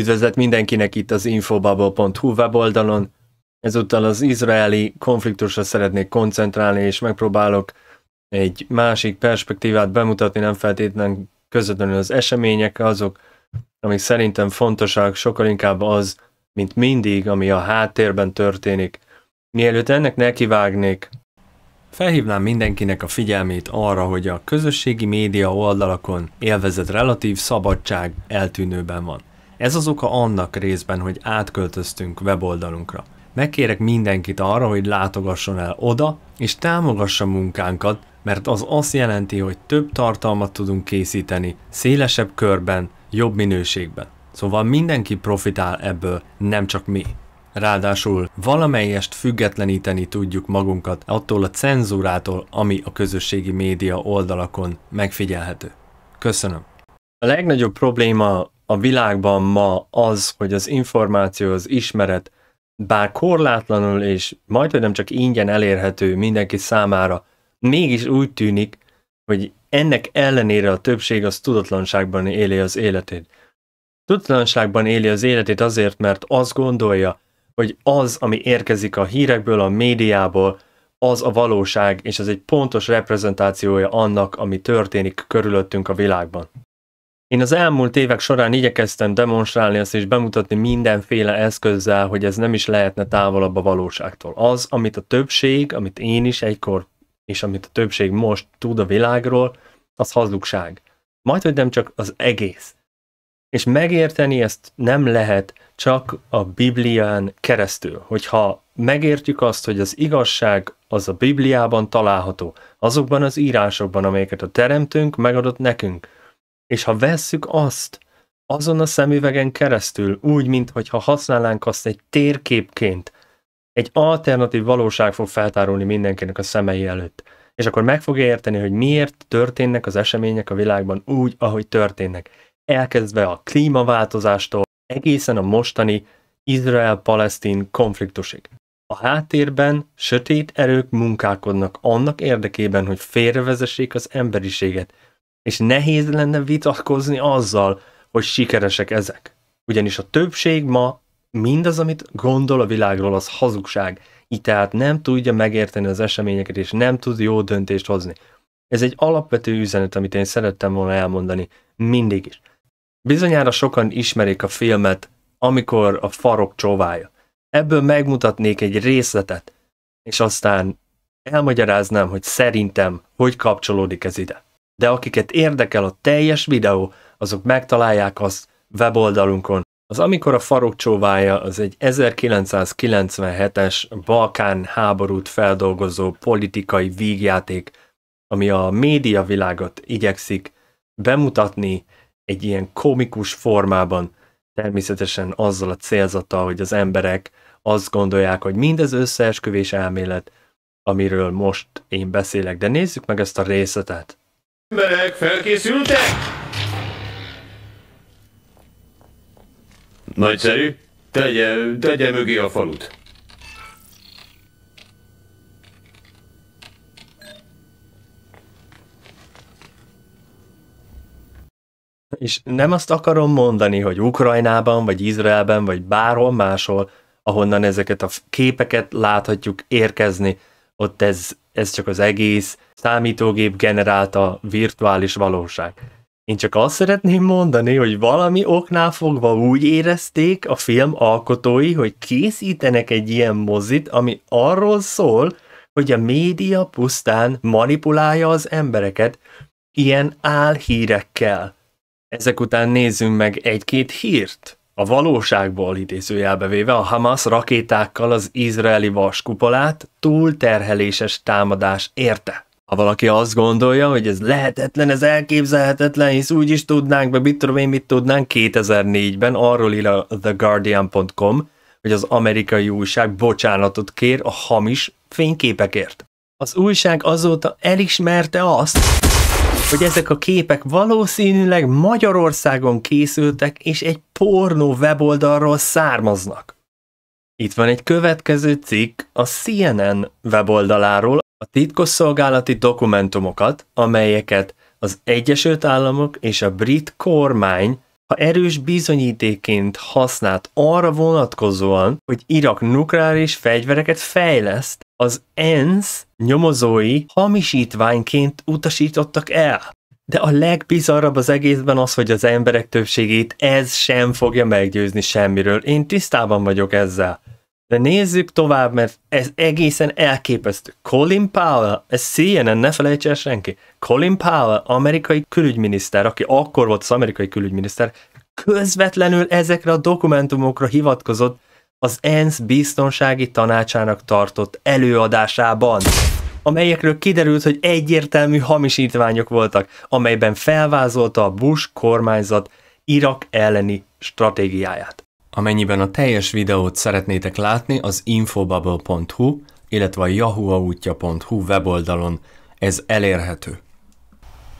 Üdvözlet mindenkinek itt az infobubble.hu weboldalon. Ezúttal az izraeli konfliktusra szeretnék koncentrálni, és megpróbálok egy másik perspektívát bemutatni, nem feltétlenül közvetlenül az események azok, amik szerintem fontosak, sokkal inkább az, mint mindig, ami a háttérben történik. Mielőtt ennek nekivágnék, Felhívnám mindenkinek a figyelmét arra, hogy a közösségi média oldalakon élvezett relatív szabadság eltűnőben van. Ez az oka annak részben, hogy átköltöztünk weboldalunkra. Megkérek mindenkit arra, hogy látogasson el oda, és támogassa munkánkat, mert az azt jelenti, hogy több tartalmat tudunk készíteni, szélesebb körben, jobb minőségben. Szóval mindenki profitál ebből, nem csak mi. Ráadásul valamelyest függetleníteni tudjuk magunkat attól a cenzúrától, ami a közösségi média oldalakon megfigyelhető. Köszönöm. A legnagyobb probléma a világban ma az, hogy az információ, az ismeret, bár korlátlanul és hogy nem csak ingyen elérhető mindenki számára, mégis úgy tűnik, hogy ennek ellenére a többség az tudatlanságban éli az életét. Tudatlanságban éli az életét azért, mert azt gondolja, hogy az, ami érkezik a hírekből, a médiából, az a valóság, és ez egy pontos reprezentációja annak, ami történik körülöttünk a világban. Én az elmúlt évek során igyekeztem demonstrálni ezt és bemutatni mindenféle eszközzel, hogy ez nem is lehetne távolabb a valóságtól. Az, amit a többség, amit én is egykor, és amit a többség most tud a világról, az hazugság. Majd, hogy nem csak az egész. És megérteni ezt nem lehet csak a Biblián keresztül. Hogyha megértjük azt, hogy az igazság az a Bibliában található, azokban az írásokban, amelyeket a Teremtőnk megadott nekünk, és ha vesszük azt azon a szemüvegen keresztül, úgy, mintha használnánk azt egy térképként, egy alternatív valóság fog feltárulni mindenkinek a szemei előtt. És akkor meg fogja érteni, hogy miért történnek az események a világban úgy, ahogy történnek. Elkezdve a klímaváltozástól egészen a mostani Izrael-Palesztin konfliktusig. A háttérben sötét erők munkálkodnak annak érdekében, hogy félrevezessék az emberiséget, és nehéz lenne vitatkozni azzal, hogy sikeresek ezek. Ugyanis a többség ma mindaz, amit gondol a világról, az hazugság. Így tehát nem tudja megérteni az eseményeket, és nem tud jó döntést hozni. Ez egy alapvető üzenet, amit én szerettem volna elmondani. Mindig is. Bizonyára sokan ismerik a filmet, amikor a farok csóválja. Ebből megmutatnék egy részletet, és aztán elmagyaráznám, hogy szerintem hogy kapcsolódik ez ide de akiket érdekel a teljes videó, azok megtalálják azt weboldalunkon. Az Amikor a farok csóválja az egy 1997-es Balkán háborút feldolgozó politikai vígjáték, ami a média világot igyekszik bemutatni egy ilyen komikus formában, természetesen azzal a célzattal, hogy az emberek azt gondolják, hogy mindez összeesküvés elmélet, amiről most én beszélek, de nézzük meg ezt a részletet. Emberek, felkészültek? Nagyszerű. Tegye, tegye mögé a falut. És nem azt akarom mondani, hogy Ukrajnában, vagy Izraelben, vagy bárhol máshol, ahonnan ezeket a képeket láthatjuk érkezni, ott ez ez csak az egész számítógép generálta virtuális valóság. Én csak azt szeretném mondani, hogy valami oknál fogva úgy érezték a film alkotói, hogy készítenek egy ilyen mozit, ami arról szól, hogy a média pusztán manipulálja az embereket ilyen álhírekkel. Ezek után nézzünk meg egy-két hírt a valóságból idézőjelbe véve a Hamas rakétákkal az izraeli vaskupolát túlterheléses támadás érte. Ha valaki azt gondolja, hogy ez lehetetlen, ez elképzelhetetlen, hisz úgy is tudnánk, be mit tudom én, mit tudnánk, 2004-ben arról ír a TheGuardian.com, hogy az amerikai újság bocsánatot kér a hamis fényképekért. Az újság azóta elismerte azt, hogy ezek a képek valószínűleg Magyarországon készültek, és egy pornó weboldalról származnak. Itt van egy következő cikk a CNN weboldaláról, a titkosszolgálati dokumentumokat, amelyeket az Egyesült Államok és a brit kormány ha erős bizonyítéként használt arra vonatkozóan, hogy Irak nukleáris fegyvereket fejleszt, az ENSZ nyomozói hamisítványként utasítottak el. De a legbizarrabb az egészben az, hogy az emberek többségét ez sem fogja meggyőzni semmiről. Én tisztában vagyok ezzel. De nézzük tovább, mert ez egészen elképesztő. Colin Powell, ez CNN, ne felejts el senki. Colin Powell, amerikai külügyminiszter, aki akkor volt az amerikai külügyminiszter, közvetlenül ezekre a dokumentumokra hivatkozott, az ENSZ biztonsági tanácsának tartott előadásában, amelyekről kiderült, hogy egyértelmű hamisítványok voltak, amelyben felvázolta a Bush kormányzat Irak elleni stratégiáját. Amennyiben a teljes videót szeretnétek látni, az infobubble.hu, illetve a yahooautja.hu weboldalon ez elérhető.